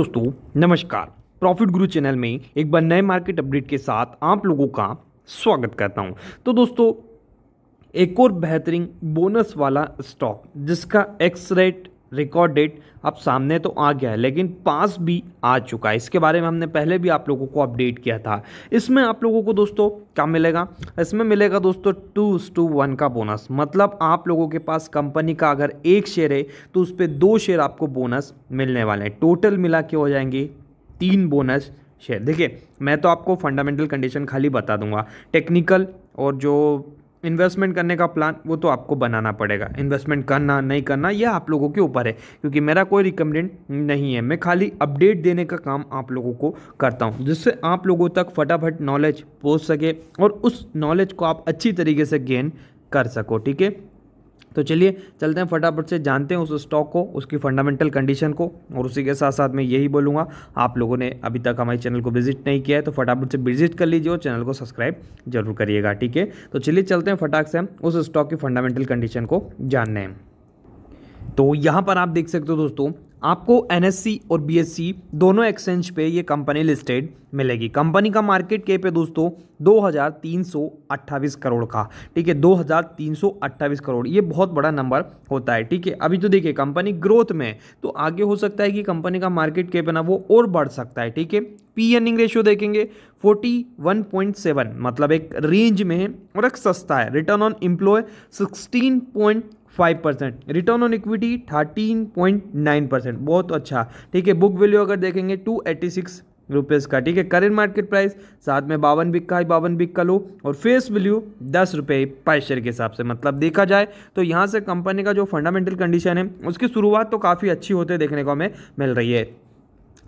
दोस्तों नमस्कार प्रॉफिट गुरु चैनल में एक बार नए मार्केट अपडेट के साथ आप लोगों का स्वागत करता हूं तो दोस्तों एक और बेहतरीन बोनस वाला स्टॉक जिसका एक्स रेट रिकॉर्ड डेट अब सामने तो आ गया है लेकिन पास भी आ चुका है इसके बारे में हमने पहले भी आप लोगों को अपडेट किया था इसमें आप लोगों को दोस्तों क्या मिलेगा इसमें मिलेगा दोस्तों टू टू वन का बोनस मतलब आप लोगों के पास कंपनी का अगर एक शेयर है तो उस पर दो शेयर आपको बोनस मिलने वाले हैं टोटल मिला के हो जाएंगे तीन बोनस शेयर देखिए मैं तो आपको फंडामेंटल कंडीशन खाली बता दूंगा टेक्निकल और जो इन्वेस्टमेंट करने का प्लान वो तो आपको बनाना पड़ेगा इन्वेस्टमेंट करना नहीं करना यह आप लोगों के ऊपर है क्योंकि मेरा कोई रिकमेंडेंट नहीं है मैं खाली अपडेट देने का काम आप लोगों को करता हूँ जिससे आप लोगों तक फटाफट नॉलेज पहुँच सके और उस नॉलेज को आप अच्छी तरीके से गेन कर सको ठीक है तो चलिए चलते हैं फटाफट से जानते हैं उस स्टॉक को उसकी फंडामेंटल कंडीशन को और उसी के साथ साथ मैं यही बोलूँगा आप लोगों ने अभी तक हमारे चैनल को विजिट नहीं किया है तो फटाफट से विजिट कर लीजिए और चैनल को सब्सक्राइब जरूर करिएगा ठीक है तो चलिए चलते हैं फटाक से हम उस स्टॉक की फंडामेंटल कंडीशन को जानने हैं तो यहाँ पर आप देख सकते हो दोस्तों आपको एन और बी दोनों एक्सचेंज पे ये कंपनी लिस्टेड मिलेगी कंपनी का मार्केट कैप है दोस्तों दो करोड़ का ठीक है दो करोड़ ये बहुत बड़ा नंबर होता है ठीक है अभी तो देखिए कंपनी ग्रोथ में तो आगे हो सकता है कि कंपनी का मार्केट कैप है ना वो और बढ़ सकता है ठीक है पी एनिंग रेशियो देखेंगे 41.7 मतलब एक रेंज में है और एक सस्ता है return on employ 16.3 five percent return on equity thirteen point nine percent बहुत अच्छा ठीक है बुक वैल्यू अगर देखेंगे टू एट्टी सिक्स रुपीज़ का ठीक है करेंट मार्केट प्राइस साथ में बावन बिक का है बावन बिक का लो और फेस वैल्यू दस रुपये पर शेयर के हिसाब से मतलब देखा जाए तो यहाँ से कंपनी का जो फंडामेंटल कंडीशन है उसकी शुरुआत तो काफ़ी अच्छी होते देखने को हमें मिल रही है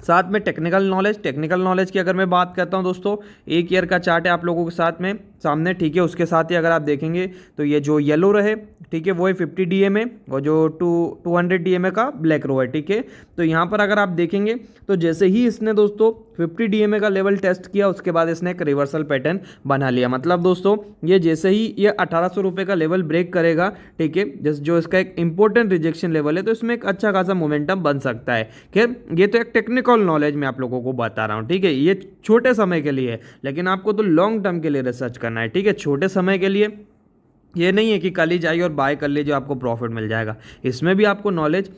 साथ में टेक्निकल नॉलेज टेक्निकल नॉलेज की अगर मैं बात करता हूँ दोस्तों एक ईयर का चार्ट है आप लोगों के साथ में सामने ठीक है उसके साथ ही अगर आप देखेंगे तो ये जो येलो रहे ठीक है वो है फिफ्टी डी एम ए और जो two two hundred D M A का ब्लैक रो है ठीक है तो यहाँ पर अगर आप देखेंगे तो जैसे ही इसने दोस्तों फिफ्टी डी एम ए का लेवल टेस्ट किया उसके बाद इसने एक रिवर्सल पैटर्न बना लिया मतलब दोस्तों ये जैसे ही ये अठारह सौ रुपये का लेवल ब्रेक करेगा ठीक है जिस जो इसका एक इंपॉर्टेंट रिजेक्शन लेवल है तो इसमें एक अच्छा खासा मोमेंटम बन सकता है खैर ये तो एक टेक्निकल नॉलेज मैं आप लोगों को बता रहा हूँ ठीक है ये छोटे समय के लिए है लेकिन आपको तो लॉन्ग टर्म के लिए रिसर्च करना करना है ठीक है छोटे समय के लिए ये नहीं है कि कल ही जाइए और बाय कर लीजिए आपको प्रॉफिट मिल जाएगा इसमें भी आपको नॉलेज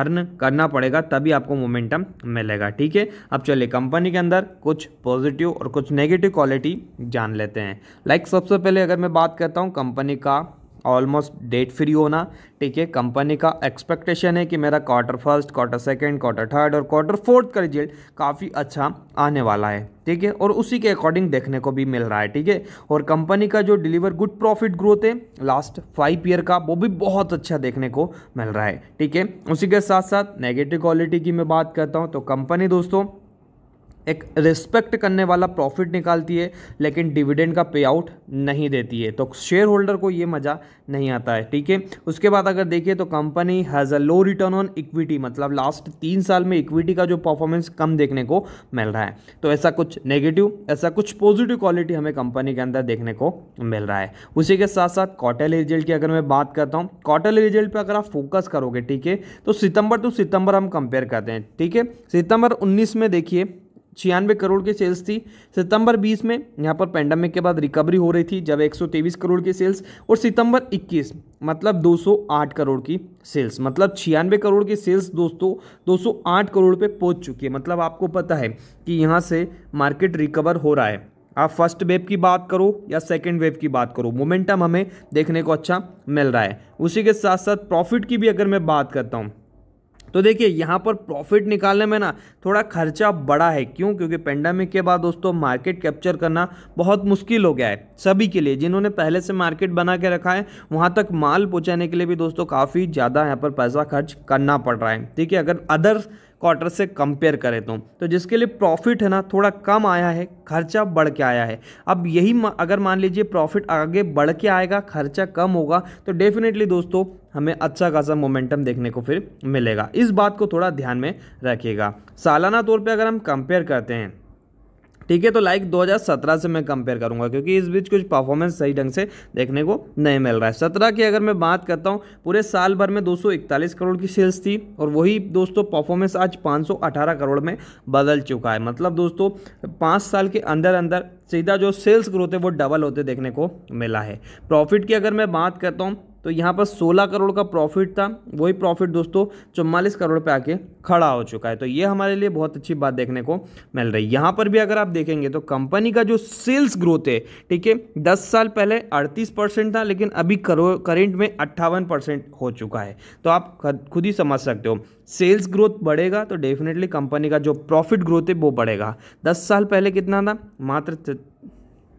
अर्न करना पड़ेगा तभी आपको मोमेंटम मिलेगा ठीक है अब चलिए कंपनी के अंदर कुछ पॉजिटिव और कुछ नेगेटिव क्वालिटी जान लेते हैं लाइक सबसे पहले अगर मैं बात करता हूँ कंपनी का ऑलमोस्ट डेट फ्री होना ठीक है कंपनी का एक्सपेक्टेशन है कि मेरा quarter first quarter second quarter third और क्वार्टर फोर्थ का रिजल्ट काफ़ी अच्छा आने वाला है ठीक है और उसी के अकॉर्डिंग देखने को भी मिल रहा है ठीक है और कंपनी का जो डिलीवर गुड प्रॉफिट ग्रोथ है लास्ट फाइव ईयर का वो भी बहुत अच्छा देखने को मिल रहा है ठीक है उसी के साथ साथ नेगेटिव क्वालिटी की मैं बात करता हूँ तो कंपनी दोस्तों एक रिस्पेक्ट करने वाला प्रॉफिट निकालती है लेकिन डिविडेंड का पे आउट नहीं देती है तो शेयर होल्डर को ये मज़ा नहीं आता है ठीक है उसके बाद अगर देखिए तो company has a low return on equity मतलब लास्ट तीन साल में इक्विटी का जो परफॉर्मेंस कम देखने को मिल रहा है तो ऐसा कुछ नेगेटिव ऐसा कुछ पॉजिटिव क्वालिटी हमें कंपनी के अंदर देखने को मिल रहा है उसी के साथ साथ क्वार्टरली रिजल्ट की अगर मैं बात करता हूँ क्वार्टरली रिजल्ट पर अगर आप फोकस करोगे ठीक है तो सितंबर टू सितंबर हम कंपेयर करते हैं ठीक है सितंबर उन्नीस में देखिए छियानवे करोड़ की सेल्स थी सितंबर 20 में यहाँ पर पैंडमिक के बाद रिकवरी हो रही थी जब 123 करोड़ की सेल्स और सितंबर 21 मतलब 208 करोड़ की सेल्स मतलब छियानवे करोड़ की सेल्स दोस्तों 208 करोड़ पे पहुँच चुकी है मतलब आपको पता है कि यहाँ से मार्केट रिकवर हो रहा है आप फर्स्ट वेव की बात करो या सेकेंड वेव की बात करो मोमेंटम हमें देखने को अच्छा मिल रहा है उसी के साथ साथ प्रॉफिट की भी अगर मैं बात करता हूँ तो देखिए यहाँ पर प्रॉफिट निकालने में ना थोड़ा खर्चा बड़ा है क्यों क्योंकि पेंडेमिक के बाद दोस्तों मार्केट कैप्चर करना बहुत मुश्किल हो गया है सभी के लिए जिन्होंने पहले से मार्केट बना के रखा है वहाँ तक माल पहुँचाने के लिए भी दोस्तों काफ़ी ज़्यादा यहाँ पर पैसा खर्च करना पड़ रहा है ठीक है अगर अदर क्वार्टर से कंपेयर करें तो तो जिसके लिए प्रॉफिट है ना थोड़ा कम आया है खर्चा बढ़ के आया है अब यही अगर मान लीजिए प्रॉफिट आगे बढ़ के आएगा खर्चा कम होगा तो डेफिनेटली दोस्तों हमें अच्छा खासा मोमेंटम देखने को फिर मिलेगा इस बात को थोड़ा ध्यान में रखिएगा सालाना तौर पर अगर हम कंपेयर करते हैं ठीक है तो लाइक 2017 से मैं कंपेयर करूंगा क्योंकि इस बीच कुछ परफॉर्मेंस सही ढंग से देखने को नहीं मिल रहा है सत्रह की अगर मैं बात करता हूँ पूरे साल भर में दो करोड़ की सेल्स थी और वही दोस्तों परफॉर्मेंस आज पाँच करोड़ में बदल चुका है मतलब दोस्तों पाँच साल के अंदर अंदर सीधा जो सेल्स ग्रोथ है वो डबल होते देखने को मिला है प्रॉफिट की अगर मैं बात करता हूँ तो यहाँ पर 16 करोड़ का प्रॉफिट था वही प्रॉफिट दोस्तों चौवालीस करोड़ पे आके खड़ा हो चुका है तो ये हमारे लिए बहुत अच्छी बात देखने को मिल रही है यहाँ पर भी अगर आप देखेंगे तो कंपनी का जो सेल्स ग्रोथ है ठीक है दस साल पहले अड़तीस था लेकिन अभी करेंट में अट्ठावन हो चुका है तो आप खुद ही समझ सकते हो सेल्स ग्रोथ बढ़ेगा तो डेफिनेटली कंपनी का जो प्रॉफिट ग्रोथ है वो बढ़ेगा दस साल पहले कितना था मात्र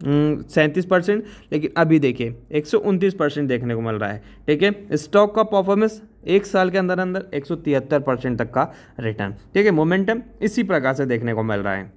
सैंतीस परसेंट लेकिन अभी देखिए एक सौ उनतीस परसेंट देखने को मिल रहा है ठीक है स्टॉक का परफॉर्मेंस एक साल के अंदर अंदर एक सौ तिहत्तर परसेंट तक का रिटर्न ठीक है मोमेंटम इसी प्रकार से देखने को मिल रहा है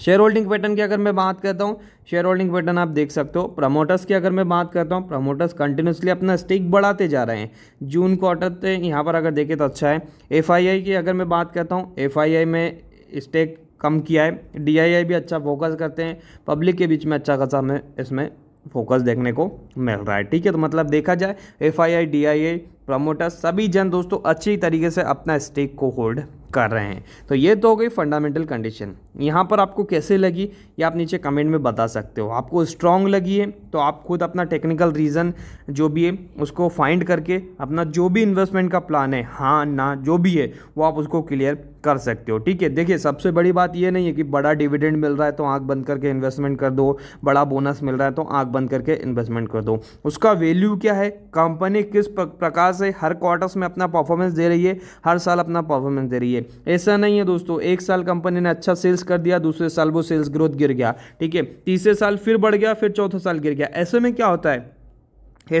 शेयर होल्डिंग पैटर्न की अगर मैं बात करता हूँ शेयर होल्डिंग पैटर्न आप देख सकते हो प्रमोटर्स की अगर मैं बात करता हूँ प्रमोटर्स कंटिन्यूसली अपना स्टेक बढ़ाते जा रहे हैं जून क्वार्टर यहाँ पर अगर देखें तो अच्छा है एफ की अगर मैं बात करता हूँ एफ में स्टेक कम किया है डीआईआई भी अच्छा फोकस करते हैं पब्लिक के बीच में अच्छा खासा हमें इसमें फोकस देखने को मिल रहा है ठीक है तो मतलब देखा जाए F I I D I I promoter सभी जन दोस्तों अच्छी तरीके से अपना स्टेक को होल्ड कर रहे हैं तो ये तो हो गई फंडामेंटल कंडीशन यहाँ पर आपको कैसे लगी ये आप नीचे कमेंट में बता सकते हो आपको स्ट्रॉन्ग लगी है तो आप खुद अपना टेक्निकल रीज़न जो भी है उसको फाइंड करके अपना जो भी इन्वेस्टमेंट का प्लान है हाँ ना जो भी है वो आप उसको क्लियर कर सकते हो ठीक है देखिए सबसे बड़ी बात ये नहीं है कि बड़ा डिविडेंड मिल रहा है तो आँख बंद करके इन्वेस्टमेंट कर दो बड़ा बोनस मिल रहा है तो आँख बंद करके इन्वेस्टमेंट कर दो उसका वैल्यू क्या है कंपनी किस प्रकार लिहाज से हर क्वार्टर्स में अपना परफॉर्मेंस दे रही है हर साल अपना परफॉर्मेंस दे रही है ऐसा नहीं है दोस्तों एक साल कंपनी ने अच्छा सेल्स कर दिया दूसरे साल वो सेल्स ग्रोथ गिर गया ठीक है तीसरे साल फिर बढ़ गया फिर चौथा साल गिर गया ऐसे में क्या होता है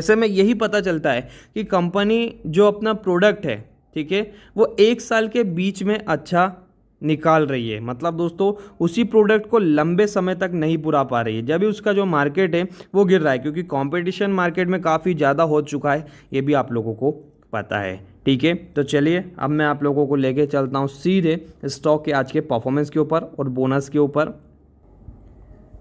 ऐसे में यही पता चलता है कि कंपनी जो अपना प्रोडक्ट है ठीक है वो एक साल के बीच में अच्छा निकाल रही है मतलब दोस्तों उसी प्रोडक्ट को लंबे समय तक नहीं पुरा पा रही है जब भी उसका जो मार्केट है वो गिर रहा है क्योंकि कॉम्पिटिशन मार्केट में काफ़ी ज़्यादा हो चुका है ये भी आप लोगों को पता है ठीक है तो चलिए अब मैं आप लोगों को लेके चलता हूँ सीधे स्टॉक के आज के परफॉर्मेंस के ऊपर और बोनस के ऊपर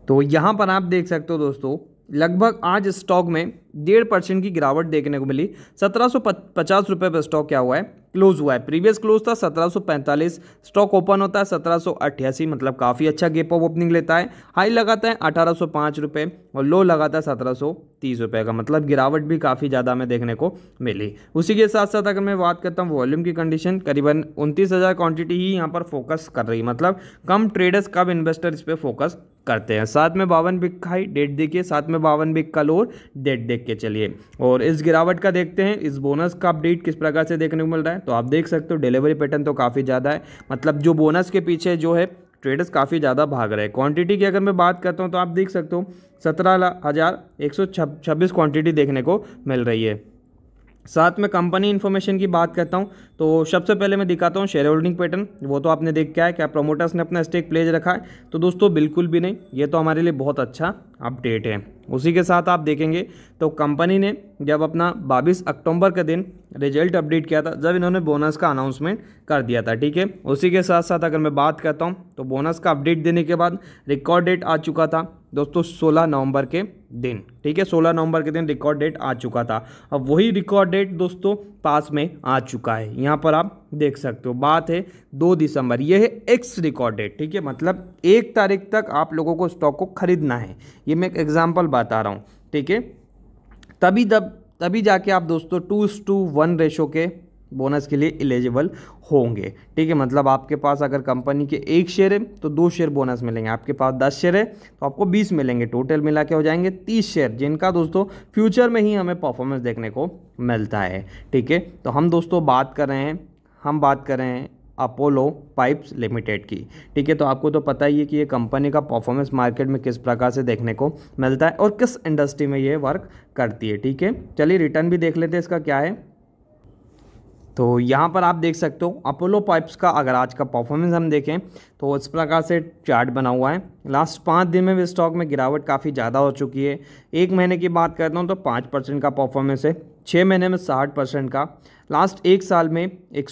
तो यहाँ पर आप देख सकते हो दोस्तों लगभग आज स्टॉक में डेढ़ परसेंट की गिरावट देखने को मिली सत्रह सौ पचास रुपये पर स्टॉक क्या हुआ है क्लोज हुआ है प्रीवियस क्लोज था 1745 स्टॉक ओपन होता है सत्रह मतलब काफ़ी अच्छा गेप ऑफ ओपनिंग लेता है हाई लगाता है अठारह सौ और लो लगाता है सत्रह तीस रुपये का मतलब गिरावट भी काफ़ी ज़्यादा हमें देखने को मिली उसी के साथ साथ अगर मैं बात करता हूँ वॉल्यूम की कंडीशन करीबन उनतीस हज़ार क्वान्टिटी ही यहाँ पर फोकस कर रही मतलब कम ट्रेडर्स कब इन्वेस्टर इस पर फोकस करते हैं साथ में बावन बिक हाई डेट देखिए साथ में बावन बिक का लोअर डेट देख के चलिए और इस गिरावट का देखते हैं इस बोनस का अपडेट किस प्रकार से देखने को मिल रहा है तो आप देख सकते हो डिलीवरी पैटर्न तो काफ़ी ज़्यादा है मतलब जो बोनस के पीछे जो है ट्रेडर्स काफ़ी ज़्यादा भाग रहे हैं क्वांटिटी की अगर मैं बात करता हूँ तो आप देख सकते हो सत्रह हज़ार एक सौ छब्बीस क्वान्टिटी देखने को मिल रही है साथ में कंपनी इन्फॉर्मेशन की बात करता हूँ तो सबसे पहले मैं दिखाता हूँ शेयर होल्डिंग पैटर्न वो तो आपने देख क्या है क्या प्रोमोटर्स ने अपना स्टेक प्लेज रखा है तो दोस्तों बिल्कुल भी नहीं ये तो हमारे लिए बहुत अच्छा अपडेट है उसी के साथ आप देखेंगे तो कंपनी ने जब अपना बाईस अक्टूबर का दिन रिजल्ट अपडेट किया था जब इन्होंने बोनस का अनाउंसमेंट कर दिया था ठीक है उसी के साथ साथ अगर मैं बात करता हूँ तो बोनस का अपडेट देने के बाद रिकॉर्ड डेट आ चुका था दोस्तों सोलह नवंबर के दिन ठीक है सोलह नवंबर के दिन रिकॉर्ड डेट आ चुका था अब वही रिकॉर्ड डेट दोस्तों पास में आ चुका है यहाँ पर आप देख सकते हो बात है दो दिसंबर ये है एक्स रिकॉर्ड डेट ठीक है मतलब एक तारीख तक आप लोगों को स्टॉक को खरीदना है ये मैं एक एग्जाम्पल बता रहा हूँ ठीक है तभी तब तभी जाके आप दोस्तों टू टू वन रेशो के बोनस के लिए एलिजिबल होंगे ठीक है मतलब आपके पास अगर कंपनी के एक शेयर है तो दो शेयर बोनस मिलेंगे आपके पास दस शेयर है तो आपको बीस मिलेंगे टोटल मिला के हो जाएंगे तीस शेयर जिनका दोस्तों फ्यूचर में ही हमें परफॉर्मेंस देखने को मिलता है ठीक है तो हम दोस्तों बात कर रहे हैं हम बात कर रहे हैं अपोलो पाइप्स लिमिटेड की ठीक है तो आपको तो पता ही है कि ये कंपनी का परफॉर्मेंस मार्केट में किस प्रकार से देखने को मिलता है और किस इंडस्ट्री में ये वर्क करती है ठीक है चलिए रिटर्न भी देख लेते हैं इसका क्या है तो यहाँ पर आप देख सकते हो अपोलो पाइप्स का अगर आज का परफॉर्मेंस हम देखें तो इस प्रकार से चार्ट बना हुआ है लास्ट पाँच दिन में भी स्टॉक में गिरावट काफ़ी ज़्यादा हो चुकी है एक महीने की बात करता हूँ तो पाँच परसेंट का परफॉर्मेंस है छः महीने में साठ परसेंट का लास्ट एक साल में एक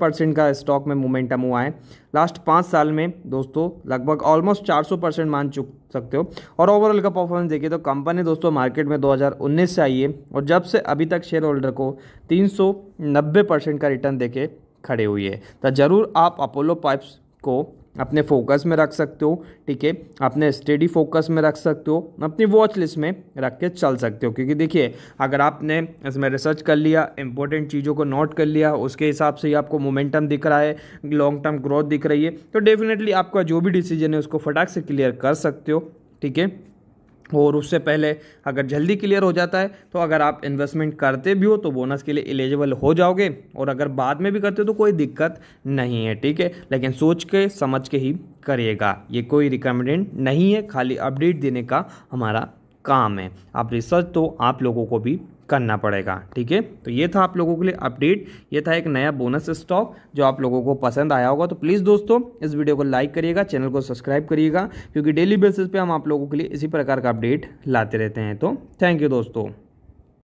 परसेंट का स्टॉक में मोमेंटम हुआ है लास्ट पाँच साल में दोस्तों लगभग ऑलमोस्ट 400 परसेंट मान चुक सकते हो और ओवरऑल का परफॉर्मेंस देखिए तो कंपनी दोस्तों मार्केट में 2019 से आई है और जब से अभी तक शेयर होल्डर को 390 परसेंट का रिटर्न देके खड़े हुई है तो ज़रूर आप अपोलो पाइप्स को अपने फोकस में रख सकते हो ठीक है अपने स्टडी फोकस में रख सकते हो अपनी वॉच लिस्ट में रख के चल सकते हो क्योंकि देखिए अगर आपने इसमें रिसर्च कर लिया इंपॉर्टेंट चीज़ों को नोट कर लिया उसके हिसाब से ही आपको मोमेंटम दिख रहा है लॉन्ग टर्म ग्रोथ दिख रही है तो डेफिनेटली आपका जो भी डिसीजन है उसको फटाक से क्लियर कर सकते हो ठीक है और उससे पहले अगर जल्दी क्लियर हो जाता है तो अगर आप इन्वेस्टमेंट करते भी हो तो बोनस के लिए एलिजिबल हो जाओगे और अगर बाद में भी करते हो तो कोई दिक्कत नहीं है ठीक है लेकिन सोच के समझ के ही करिएगा ये कोई रिकमेंडेंट नहीं है खाली अपडेट देने का हमारा काम है आप रिसर्च तो आप लोगों को भी करना पड़ेगा ठीक है तो ये था आप लोगों के लिए अपडेट ये था एक नया बोनस स्टॉक जो आप लोगों को पसंद आया होगा तो प्लीज़ दोस्तों इस वीडियो को लाइक करिएगा चैनल को सब्सक्राइब करिएगा क्योंकि डेली बेसिस पे हम आप लोगों के लिए इसी प्रकार का अपडेट लाते रहते हैं तो थैंक यू दोस्तों